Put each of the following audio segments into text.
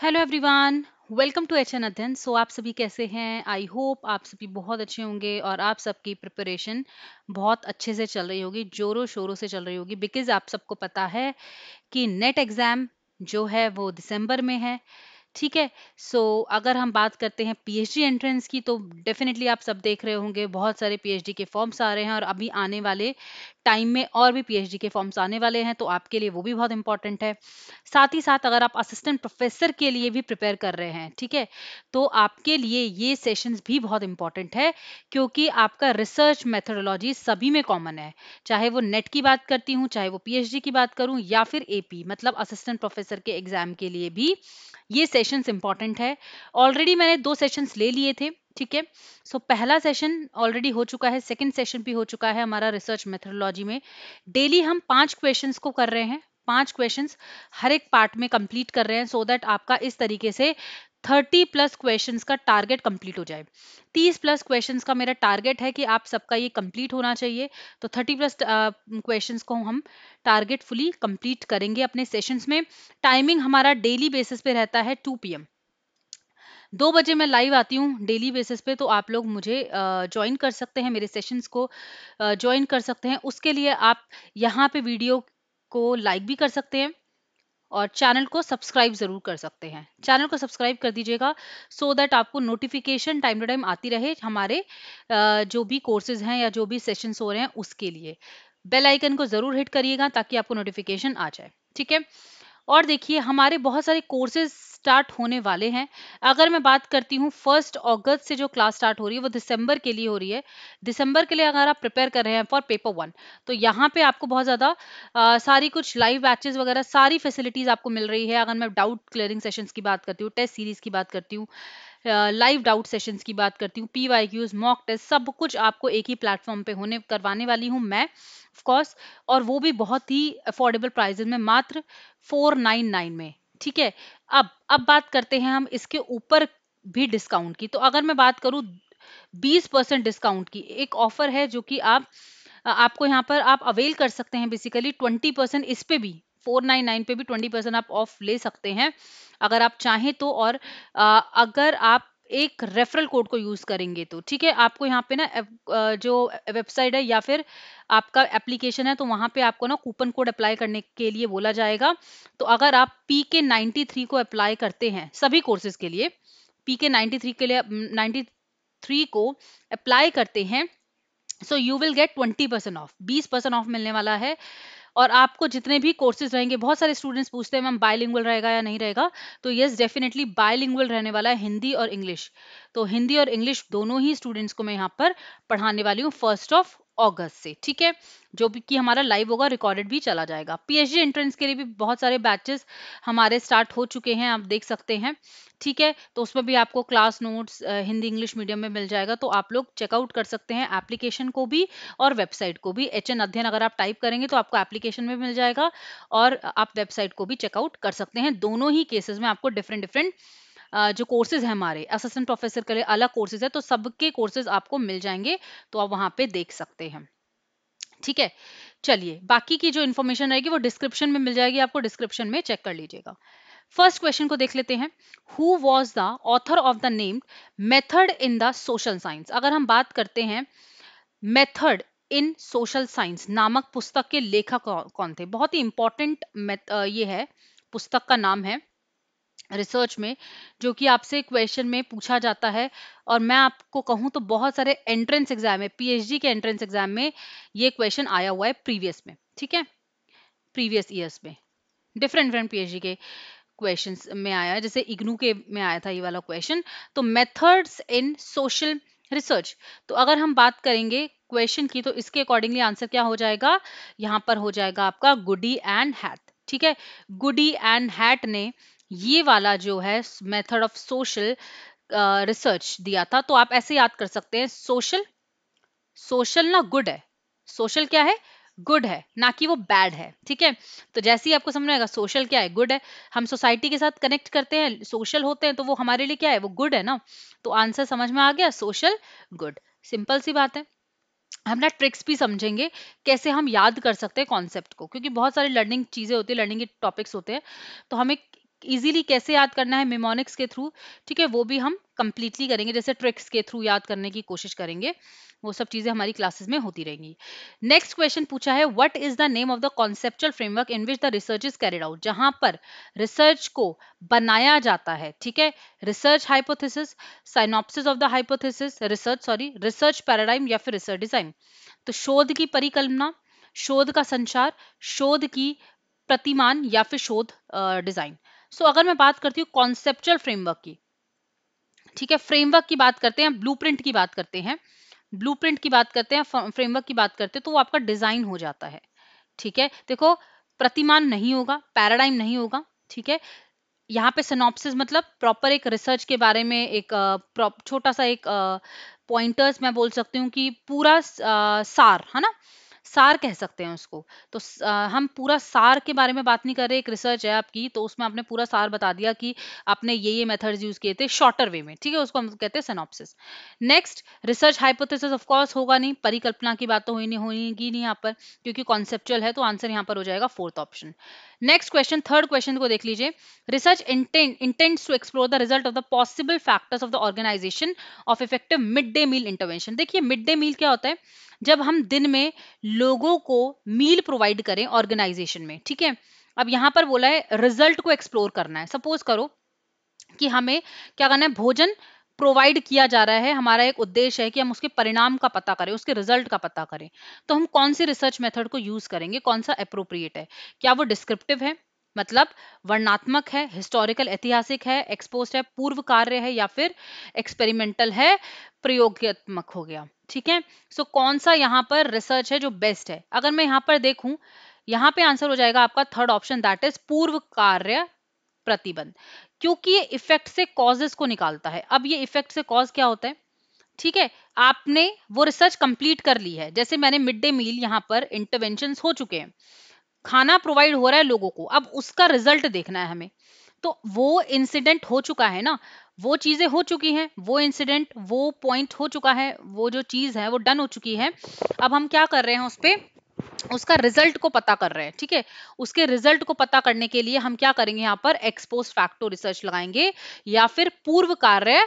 hello everyone welcome to H N अध्ययन so आप सभी कैसे हैं आई होप आप सभी बहुत अच्छे होंगे और आप सबकी प्रिपरेशन बहुत अच्छे से चल रही होगी जोरों शोरों से चल रही होगी बिकॉज आप सबको पता है कि नेट एग्ज़ाम जो है वो दिसंबर में है ठीक है सो so, अगर हम बात करते हैं पीएचडी एंट्रेंस की तो डेफिनेटली आप सब देख रहे होंगे बहुत सारे पीएचडी के फॉर्म्स आ रहे हैं और अभी आने वाले टाइम में और भी पीएचडी के फॉर्म्स आने वाले हैं तो आपके लिए वो भी बहुत इंपॉर्टेंट है साथ ही साथ अगर आप असिस्टेंट प्रोफेसर के लिए भी प्रिपेयर कर रहे हैं ठीक है तो आपके लिए ये सेशंस भी बहुत इंपॉर्टेंट है क्योंकि आपका रिसर्च मेथोडोलॉजी सभी में कॉमन है चाहे वो नेट की बात करती हूँ चाहे वो पी की बात करूँ या फिर ए मतलब असिस्टेंट प्रोफेसर के एग्जाम के लिए भी ये सेशंस इंपॉर्टेंट है ऑलरेडी मैंने दो सेशंस ले लिए थे ठीक है सो पहला सेशन ऑलरेडी हो चुका है सेकेंड सेशन भी हो चुका है हमारा रिसर्च मेथोडोलॉजी में डेली हम पांच क्वेश्चन को कर रहे हैं पांच क्वेश्चंस हर एक पार्ट में कंप्लीट कर रहे हैं सो so दैट आपका इस तरीके से 30 प्लस क्वेश्चंस का टारगेट कंप्लीट हो जाए 30 प्लस क्वेश्चंस का मेरा टारगेट है कि आप सबका ये कंप्लीट होना चाहिए तो 30 प्लस क्वेश्चंस को हम टारगेट फुली कंप्लीट करेंगे अपने सेशंस में टाइमिंग हमारा डेली बेसिस पे रहता है 2 पीएम दो बजे मैं लाइव आती हूँ डेली बेसिस पे तो आप लोग मुझे ज्वाइन कर सकते हैं मेरे सेशंस को ज्वाइन कर सकते हैं उसके लिए आप यहाँ पे वीडियो को लाइक भी कर सकते हैं और चैनल को सब्सक्राइब जरूर कर सकते हैं चैनल को सब्सक्राइब कर दीजिएगा सो so दैट आपको नोटिफिकेशन टाइम टू टाइम आती रहे हमारे जो भी कोर्सेज हैं या जो भी सेशंस हो रहे हैं उसके लिए बेल आइकन को जरूर हिट करिएगा ताकि आपको नोटिफिकेशन आ जाए ठीक है और देखिए हमारे बहुत सारे कोर्सेज स्टार्ट होने वाले हैं अगर मैं बात करती हूँ फर्स्ट अगस्त से जो क्लास स्टार्ट हो रही है वो दिसंबर के लिए हो रही है दिसंबर के लिए अगर आप प्रिपेयर कर रहे हैं फॉर पेपर वन तो यहाँ पे आपको बहुत ज़्यादा सारी कुछ लाइव बैचेज वगैरह सारी फैसिलिटीज़ आपको मिल रही है अगर मैं डाउट क्लियरिंग सेशंस की बात करती हूँ टेस्ट सीरीज़ की बात करती हूँ लाइव डाउट सेशंस की बात करती हूँ P Y Qs mock test सब कुछ आपको एक ही प्लेटफॉर्म पे होने करवाने वाली हूँ मैं ऑफकोर्स और वो भी बहुत ही अफोर्डेबल प्राइजेज में मात्र फोर नाइन नाइन में ठीक है अब अब बात करते हैं हम इसके ऊपर भी डिस्काउंट की तो अगर मैं बात करूँ बीस परसेंट डिस्काउंट की एक ऑफर है जो कि आप आपको यहाँ पर आप अवेल कर सकते हैं बेसिकली ट्वेंटी परसेंट इस पे भी 499 पे भी 20 परसेंट आप ऑफ ले सकते हैं अगर आप चाहें तो और आ, अगर आप एक रेफरल कोड को यूज करेंगे तो ठीक है आपको यहाँ पे ना जो वेबसाइट है या फिर आपका एप्लीकेशन है तो वहां पे आपको ना कूपन कोड अप्लाई करने के लिए बोला जाएगा तो अगर आप पी के नाइन्टी थ्री को अप्लाई करते हैं सभी कोर्सेज के लिए पी के नाइन्टी थ्री के लिए नाइन्टी थ्री को अप्लाई करते हैं so you will get twenty percent off बीस परसेंट ऑफ मिलने वाला है और आपको जितने भी कोर्सेज रहेंगे बहुत सारे स्टूडेंट्स पूछते हैं मैम बायलिंगुअल रहेगा या नहीं रहेगा तो यस डेफिनेटली बायलिंगुअल रहने वाला है हिंदी और इंग्लिश तो हिंदी और इंग्लिश दोनों ही स्टूडेंट्स को मैं यहाँ पर पढ़ाने वाली हूँ फर्स्ट ऑफ अगस्त से ठीक है जो भी कि हमारा लाइव होगा रिकॉर्डेड भी चला जाएगा पीएचडी एंट्रेंस के लिए भी बहुत सारे बैचेस हमारे स्टार्ट हो चुके हैं आप देख सकते हैं ठीक है तो उसमें भी आपको class notes Hindi English medium में मिल जाएगा तो आप लोग चेकआउट कर सकते हैं एप्लीकेशन को भी और वेबसाइट को भी एच एन अध्ययन अगर आप टाइप करेंगे तो आपको एप्लीकेशन में मिल जाएगा और आप वेबसाइट को भी चेकआउट कर सकते हैं दोनों ही केसेस में आपको डिफरेंट डिफरेंट जो कोर्सेज हैं हमारे असिस्टेंट प्रोफेसर के लिए अलग कोर्सेज है तो सबके कोर्सेज आपको मिल जाएंगे तो आप वहां पे देख सकते हैं ठीक है चलिए बाकी की जो इन्फॉर्मेशन रहेगी वो डिस्क्रिप्शन में मिल जाएगी आपको डिस्क्रिप्शन में चेक कर लीजिएगा फर्स्ट क्वेश्चन को देख लेते हैं who was the author of the named method in the social science अगर हम बात करते हैं मेथड इन सोशल साइंस नामक पुस्तक के लेखक कौन थे बहुत ही इंपॉर्टेंट ये है पुस्तक का नाम है रिसर्च में जो कि आपसे क्वेश्चन में पूछा जाता है और मैं आपको कहूं तो बहुत सारे एंट्रेंस एग्जाम में पीएचडी के एंट्रेंस एग्जाम में ये क्वेश्चन आया हुआ है प्रीवियस में ठीक है प्रीवियस ईयर्स में डिफरेंट डिफरेंट पीएचडी के क्वेश्चन में आया है जैसे इग्नू के में आया था ये वाला क्वेश्चन तो मेथड्स इन सोशल रिसर्च तो अगर हम बात करेंगे क्वेश्चन की तो इसके अकॉर्डिंगली आंसर क्या हो जाएगा यहाँ पर हो जाएगा आपका गुडी एंड हैथ ठीक है गुडी एंड हैट ने ये वाला जो है मेथड ऑफ सोशल रिसर्च दिया था तो आप ऐसे याद कर सकते हैं सोशल सोशल ना गुड है सोशल क्या है गुड है ना कि वो बैड है ठीक है तो जैसे ही आपको समझ आएगा सोशल क्या है गुड है हम सोसाइटी के साथ कनेक्ट करते हैं सोशल होते हैं तो वो हमारे लिए क्या है वो गुड है ना तो आंसर समझ में आ गया सोशल गुड सिंपल सी बात है हम ना ट्रिक्स भी समझेंगे कैसे हम याद कर सकते हैं कॉन्सेप्ट को क्योंकि बहुत सारी लर्निंग चीज़ें होती है लर्निंग के टॉपिक्स होते हैं तो हमें इजीली कैसे याद करना है मेमोनिक्स के थ्रू ठीक है वो भी हम कंप्लीटली करेंगे जैसे ट्रिक्स के थ्रू याद करने की कोशिश करेंगे वो सब चीज़ें हमारी क्लासेस में होती रहेंगी नेक्स्ट क्वेश्चन पूछा है what is the name of the conceptual framework in which the research is carried out जहां पर रिसर्च को बनाया जाता है ठीक है research hypothesis synopsis of the hypothesis research sorry research paradigm या फिर रिसर्च डिजाइन तो शोध की परिकल्पना शोध का संचार शोध की प्रतिमान या फिर शोध डिजाइन uh, सो अगर मैं बात करती हूँ कॉन्सेप्चुअल फ्रेमवर्क की ठीक है फ्रेमवर्क की बात करते हैं ब्लू की बात करते हैं ब्लू की बात करते हैं फ्रेमवर्क की बात करते हैं तो वो आपका डिजाइन हो जाता है ठीक है देखो प्रतिमान नहीं होगा पैराडाइम नहीं होगा ठीक है यहाँ पे सिनॉप्सिस मतलब प्रॉपर एक रिसर्च के बारे में एक छोटा सा एक पॉइंटर्स मैं बोल सकती हूँ कि पूरा सार है ना सार कह सकते हैं उसको तो हम पूरा सार के बारे में बात नहीं कर रहे एक रिसर्च है आपकी तो उसमें आपने पूरा सार बता दिया कि आपने ये ये मेथड्स यूज किए थे शॉर्टर वे में ठीक है उसको हम कहते हैं synopsis next research hypothesis of course होगा नहीं परिकल्पना की बात तो हुई नहीं होगी नहीं यहाँ पर क्योंकि कॉन्सेप्चुअल है तो आंसर यहाँ पर हो जाएगा fourth option next question third question को देख लीजिए research intent intents to explore the result of the possible factors of the organisation of effective mid day meal intervention देखिए मिड डे मील क्या होता है जब हम दिन में लोगों को मील प्रोवाइड करें ऑर्गेनाइजेशन में ठीक है अब यहां पर बोला है रिजल्ट को एक्सप्लोर करना है सपोज करो कि हमें क्या करना है भोजन प्रोवाइड किया जा रहा है हमारा एक उद्देश्य है कि हम उसके परिणाम का पता करें उसके रिजल्ट का पता करें तो हम कौन से रिसर्च मेथड को यूज करेंगे कौन सा अप्रोप्रिएट है क्या वो डिस्क्रिप्टिव है मतलब वर्णात्मक है हिस्टोरिकल ऐतिहासिक है एक्सपोज है पूर्व कार्य है या फिर एक्सपेरिमेंटल है प्रयोगत्मक हो गया ठीक है सो so, कौन सा यहाँ पर रिसर्च है जो बेस्ट है अगर मैं यहाँ पर देखू यहाँ पे आंसर हो जाएगा आपका थर्ड ऑप्शन दैट इज पूर्व कार्य प्रतिबंध क्योंकि ये इफेक्ट से कॉजेस को निकालता है अब ये इफेक्ट से कॉज क्या होता है ठीक है आपने वो रिसर्च कंप्लीट कर ली है जैसे मैंने मिड डे मील यहाँ पर इंटरवेंशन हो चुके हैं खाना प्रोवाइड हो रहा है लोगों को अब उसका रिजल्ट देखना है हमें तो वो इंसिडेंट हो चुका है ना वो चीजें हो चुकी हैं वो इंसिडेंट वो पॉइंट हो चुका है वो जो चीज है वो डन हो चुकी है अब हम क्या कर रहे हैं उस पर उसका रिजल्ट को पता कर रहे हैं ठीक है उसके रिजल्ट को पता करने के लिए हम क्या करेंगे यहाँ पर एक्सपोज फैक्टो रिसर्च लगाएंगे या फिर पूर्व कार्य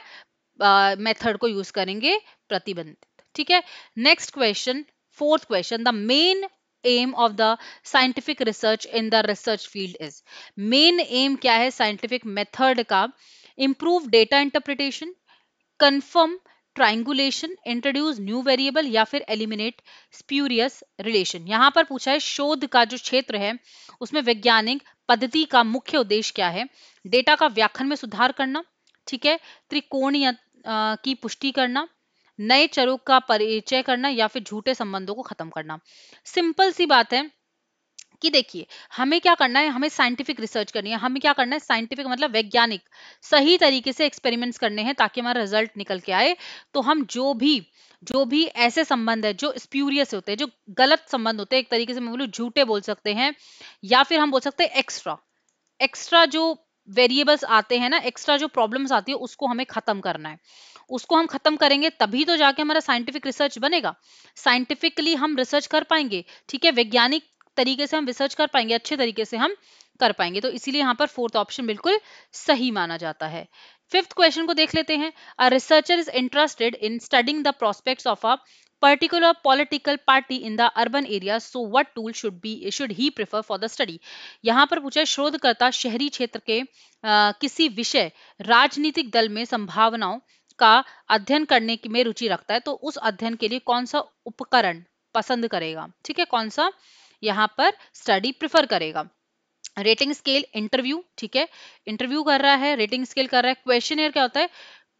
मेथड को यूज करेंगे प्रतिबंधित ठीक है next question fourth question the main aim of the scientific research in the research field is main aim क्या है scientific method का improve data interpretation confirm triangulation introduce new variable या फिर एलिमिनेट स्प्यूरियस रिलेशन यहां पर पूछा है शोध का जो क्षेत्र है उसमें वैज्ञानिक पद्धति का मुख्य उद्देश्य क्या है डेटा का व्याख्यान में सुधार करना ठीक है त्रिकोणीय की पुष्टि करना नए चरुक का परिचय करना या फिर झूठे संबंधों को खत्म करना सिंपल सी बात है कि देखिए हमें क्या करना है हमें साइंटिफिक रिसर्च करनी है हमें क्या करना है साइंटिफिक मतलब वैज्ञानिक सही तरीके से एक्सपेरिमेंट्स करने हैं ताकि हमारा रिजल्ट निकल के आए तो हम जो भी जो भी ऐसे संबंध है जो स्प्यूरियस होते हैं जो गलत संबंध होते हैं एक तरीके से मैं बोलूँ झूठे बोल सकते हैं या फिर हम बोल सकते हैं एक्स्ट्रा एक्स्ट्रा जो वेरिएबल्स आते हैं ना एक्स्ट्रा जो प्रॉब्लम्स आती है उसको हमें खत्म करना है उसको हम खत्म करेंगे तभी तो जाके हमारा साइंटिफिक रिसर्च बनेगा साइंटिफिकली हम रिसर्च कर पाएंगे ठीक है वैज्ञानिक तरीके से हम रिसर्च कर पाएंगे अच्छे तरीके से हम कर पाएंगे तो इसीलिए यहाँ पर फोर्थ ऑप्शन बिल्कुल सही माना जाता है फिफ्थ क्वेश्चन को देख लेते हैं a researcher is interested in studying the prospect of a particular political party in the urban area so what tool should be should he prefer for the study यहाँ पर पूछा शोधकर्ता शहरी क्षेत्र के आ, किसी विषय राजनीतिक दल में संभावनाओं का अध्ययन करने में रुचि रखता है तो उस अध्ययन के लिए कौन सा उपकरण पसंद करेगा ठीक है कौन सा यहाँ पर स्टडी प्रिफर करेगा रेटिंग स्केल इंटरव्यू ठीक है इंटरव्यू कर रहा है रेटिंग स्केल कर रहा है क्वेश्चन क्या होता है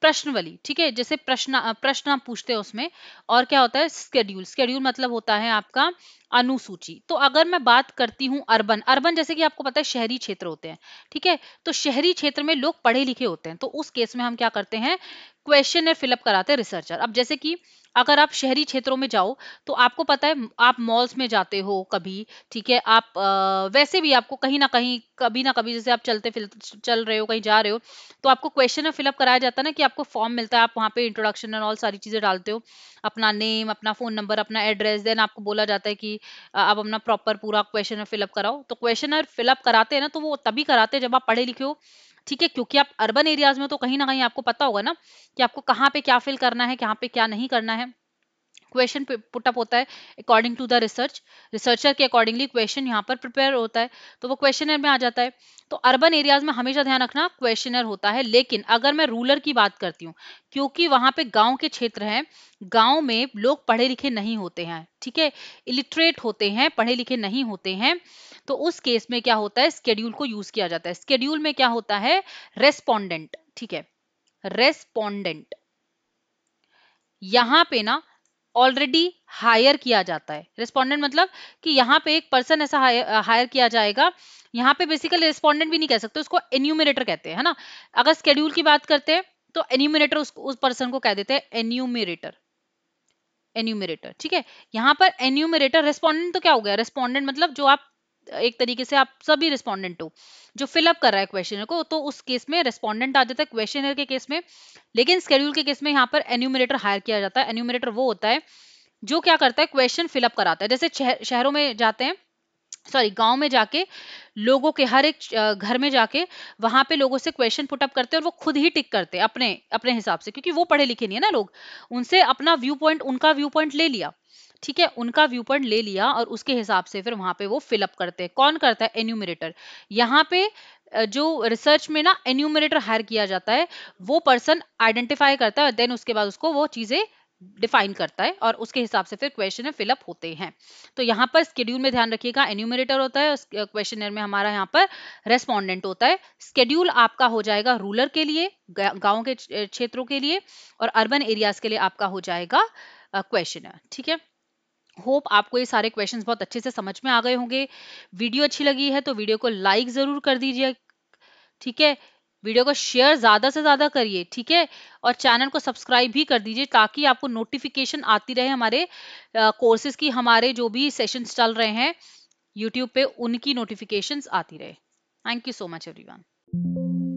प्रश्नवली ठीक है जैसे प्रश्न प्रश्न पूछते हैं उसमें और क्या होता है स्केड्यूल स्केड्यूल मतलब होता है आपका अनुसूची तो अगर मैं बात करती हूँ अर्बन अर्बन जैसे कि आपको पता है शहरी क्षेत्र होते हैं ठीक है तो शहरी क्षेत्र में लोग पढ़े लिखे होते हैं तो उस केस में हम क्या करते हैं क्वेश्चन फिलअप कराते हैं रिसर्चर अब जैसे कि अगर आप शहरी क्षेत्रों में जाओ तो आपको पता है आप मॉल्स में जाते हो कभी ठीक है आप आ, वैसे भी आपको कहीं ना कहीं कभी ना कभी जैसे आप चलते फिल चल रहे हो कहीं जा रहे हो तो आपको क्वेश्चन फिलअप कराया जाता है ना कि आपको फॉर्म मिलता है आप वहाँ पे इंट्रोडक्शन एंड ऑल सारी चीज़ें डालते हो अपना नेम अपना फ़ोन नंबर अपना एड्रेस देन आपको बोला जाता है कि अब अपना प्रॉपर पूरा क्वेश्चन फिलअप कराओ तो क्वेश्चन फिलअप कराते हैं ना तो वो तभी कराते हैं जब आप पढ़े लिखे हो ठीक है क्योंकि आप अर्बन एरियाज में तो कहीं ना कहीं आपको पता होगा ना कि आपको कहाँ पे क्या फिल करना है कहाँ पे क्या नहीं करना है क्वेश्चन पुटअप होता है according to the research researcher के अकॉर्डिंगली क्वेश्चन यहाँ पर प्रिपेयर होता है तो वो क्वेश्चनर में आ जाता है तो अर्बन एरियाज में हमेशा ध्यान रखना क्वेश्चनर होता है लेकिन अगर मैं रूलर की बात करती हूँ क्योंकि वहां पे गांव के क्षेत्र हैं गांव में लोग पढ़े लिखे नहीं होते हैं ठीक है इलिटरेट होते हैं पढ़े लिखे नहीं होते हैं तो उस केस में क्या होता है स्केड्यूल को यूज किया जाता है स्केड्यूल में क्या होता है रेस्पोंडेंट ठीक है रेस्पोंडेंट यहां पे ना ऑलरेडी हायर किया जाता है रिस्पॉन्डेंट मतलब कि यहाँ पे एक पर्सन ऐसा हायर किया जाएगा यहाँ पे बेसिकली रेस्पोंडेंट भी नहीं कह सकते उसको एन्यूमिनेटर कहते हैं है ना अगर स्केड्यूल की बात करते हैं तो एन्यूमिनेटर उस, उस पर्सन को कह देते हैं एन्यूमिनेटर एन्यूमिनेटर ठीक है यहाँ पर एन्यूमिनेटर रेस्पोंडेंट तो क्या हो गया रेस्पोंडेंट मतलब जो आप एक तरीके से आप सभी रिस्पोंडेंट हो जो फिलअप कर रहा है क्वेश्चनर को तो उस केस में रिस्पोंडेंट आ जाता है क्वेश्चनर के केस में लेकिन स्केड्यूल के केस में यहाँ पर एन्यूमिनेटर हायर किया जाता है एन्यूमिनेटर वो होता है जो क्या करता है क्वेश्चन फिलअप कराता है जैसे शहरों में जाते हैं सॉरी गांव में जाके लोगों के हर एक घर में जाके वहां पे लोगों से क्वेश्चन पुट अप करते हैं और वो खुद ही टिक करते हैं अपने अपने हिसाब से क्योंकि वो पढ़े लिखे नहीं है ना लोग उनसे अपना व्यू पॉइंट उनका व्यू पॉइंट ले लिया ठीक है उनका व्यू पॉइंट ले लिया और उसके हिसाब से फिर वहां पे वो फिलअप करते हैं कौन करता है एन्यूमरेटर यहाँ पे जो रिसर्च में ना एन्यूमरेटर हायर किया जाता है वो पर्सन आइडेंटिफाई करता है और देन उसके बाद उसको वो चीजें डिफाइन करता है और उसके हिसाब से फिर क्वेश्चन फिलअप होते हैं तो यहाँ पर स्केड्यूल में ध्यान रखिएगा एन्यूमरेटर होता है क्वेश्चन में हमारा यहाँ पर रेस्पॉन्डेंट होता है स्केड्यूल आपका हो जाएगा रूरल के लिए गाँव के क्षेत्रों के लिए और अर्बन एरियाज के लिए आपका हो जाएगा क्वेश्चन ठीक है होप आपको ये सारे क्वेश्चंस बहुत अच्छे से समझ में आ गए होंगे वीडियो अच्छी लगी है तो वीडियो को लाइक ज़रूर कर दीजिए ठीक है वीडियो को शेयर ज़्यादा से ज़्यादा करिए ठीक है और चैनल को सब्सक्राइब भी कर दीजिए ताकि आपको नोटिफिकेशन आती रहे हमारे कोर्सेज की हमारे जो भी सेशंस चल रहे हैं यूट्यूब पे उनकी नोटिफिकेशंस आती रहे thank you so much everyone